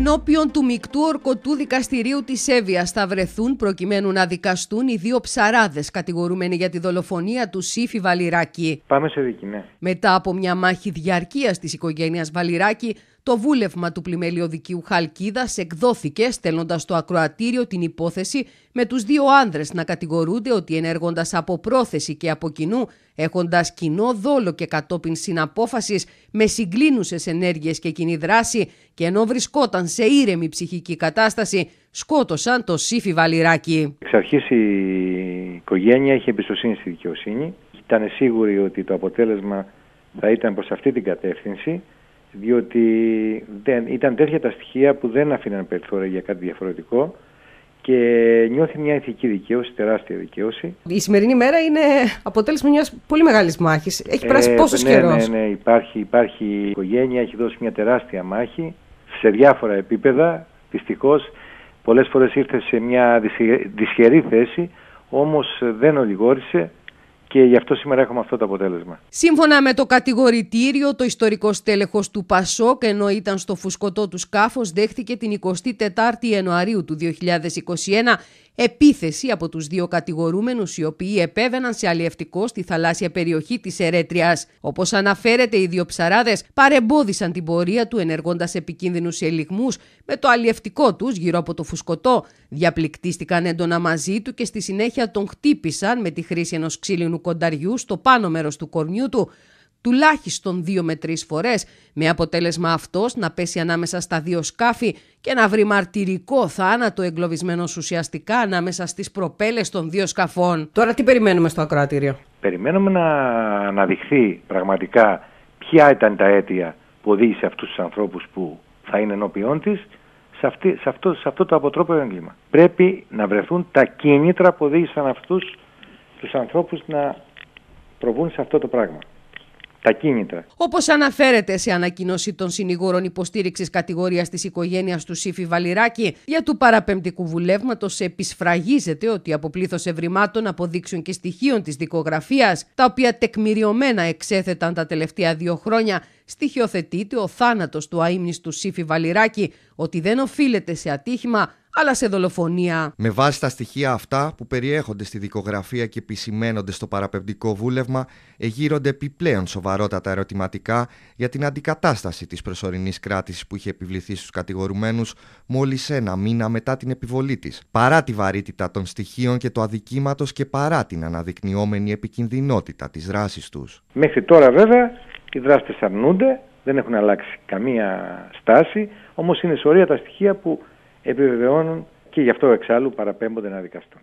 Ενώπιον του μεικτού ορκωτού δικαστηρίου της Σέβια θα βρεθούν προκειμένου να δικαστούν οι δύο ψαράδες κατηγορούμενοι για τη δολοφονία του Σύφη Βαλιράκη. Πάμε σε δίκη, ναι. Μετά από μια μάχη διαρκείας της οικογένειας Βαλιράκη, το βούλευμα του πλημελιωδικίου Χαλκίδας εκδόθηκε στέλνοντας στο ακροατήριο την υπόθεση με τους δύο άνδρες να κατηγορούνται ότι ενεργώντα από πρόθεση και από κοινού, έχοντας κοινό δόλο και κατόπιν συναπόφασης με συγκλίνουσες ενέργειες και κοινή δράση, και ενώ βρισκόταν σε ήρεμη ψυχική κατάσταση, σκότωσαν το Σύφη Βαλιράκι. Εξ αρχής η οικογένεια είχε εμπιστοσύνη στη δικαιοσύνη. Ήταν σίγουροι ότι το αποτέλεσμα θα ήταν προς αυτή την κατεύθυνση διότι δεν, ήταν τέτοια τα στοιχεία που δεν αφήναν περιθώρια για κάτι διαφορετικό και νιώθει μια ηθική δικαίωση, τεράστια δικαίωση. Η σημερινή μέρα είναι αποτέλεσμα μιας πολύ μεγάλης μάχης. Έχει περάσει ε, πόσος ναι, Ναι, ναι, υπάρχει, υπάρχει η οικογένεια, έχει δώσει μια τεράστια μάχη σε διάφορα επίπεδα. Δυστυχώς, πολλές φορές ήρθε σε μια δυσχερή θέση, όμως δεν ολιγόρησε και γι' αυτό σήμερα έχουμε αυτό το αποτέλεσμα. Σύμφωνα με το κατηγορητήριο, το ιστορικό στέλεχος του Πασόκ, ενώ ήταν στο φουσκωτό του σκάφος, δέχθηκε την 24η Ιανουαρίου του 2021 επίθεση από τους δύο κατηγορούμενους οι οποίοι επέβαιναν σε αλλιευτικό στη θαλάσσια περιοχή της Ερέτριας. Όπως αναφέρεται, οι δύο ψαράδες παρεμπόδισαν την πορεία του ενεργώντας επικίνδυνους ελιγμούς με το αλλιευτικό τους γύρω από το φουσκωτό. Διαπληκτίστηκαν έντονα μαζί του και στη συνέχεια τον χτύπησαν με τη χρήση ενός ξύλινου κονταριού στο πάνω μέρος του κορμιού του τουλάχιστον δύο με τρεις φορές, με αποτέλεσμα αυτός να πέσει ανάμεσα στα δύο σκάφη και να βρει μαρτυρικό θάνατο εγκλωβισμένος ουσιαστικά ανάμεσα στις προπέλες των δύο σκαφών. Τώρα τι περιμένουμε στο ακροατήριο. Περιμένουμε να αναδειχθεί πραγματικά ποια ήταν τα αίτια που οδήγησε αυτούς τους ανθρώπους που θα είναι ενώπιόν της σε, αυτή, σε, αυτό, το αποτρόπαιο έγκλημα. Πρέπει να βρεθούν τα κίνητρα που οδήγησαν αυτούς τους ανθρώπους να προβούν σε αυτό το πράγμα τα κίνητρα. Όπως αναφέρεται σε ανακοίνωση των συνηγόρων υποστήριξης κατηγορίας της οικογένειας του Σίφη Βαλιράκη, για του παραπεμπτικού βουλεύματος επισφραγίζεται ότι από πλήθος ευρημάτων, αποδείξουν και στοιχείων της δικογραφίας, τα οποία τεκμηριωμένα εξέθεταν τα τελευταία δύο χρόνια, στοιχειοθετείται ο θάνατος του του Σίφη Βαλιράκη ότι δεν οφείλεται σε ατύχημα αλλά σε δολοφονία. Με βάση τα στοιχεία αυτά που περιέχονται στη δικογραφία και επισημένονται στο παραπεμπτικό βούλευμα, εγείρονται επιπλέον σοβαρότατα ερωτηματικά για την αντικατάσταση της προσωρινής κράτησης που είχε επιβληθεί στους κατηγορουμένους μόλις ένα μήνα μετά την επιβολή της. Παρά τη βαρύτητα των στοιχείων και του αδικήματος και παρά την αναδεικνυόμενη επικινδυνότητα της δράσης τους. Μέχρι τώρα, βέβαια, οι δράστες αρνούνται, δεν έχουν αλλάξει καμία στάση, όμως είναι σωρία τα στοιχεία που επιβεβαιώνουν και γι' αυτό εξάλλου παραπέμπονται να δικαστούν.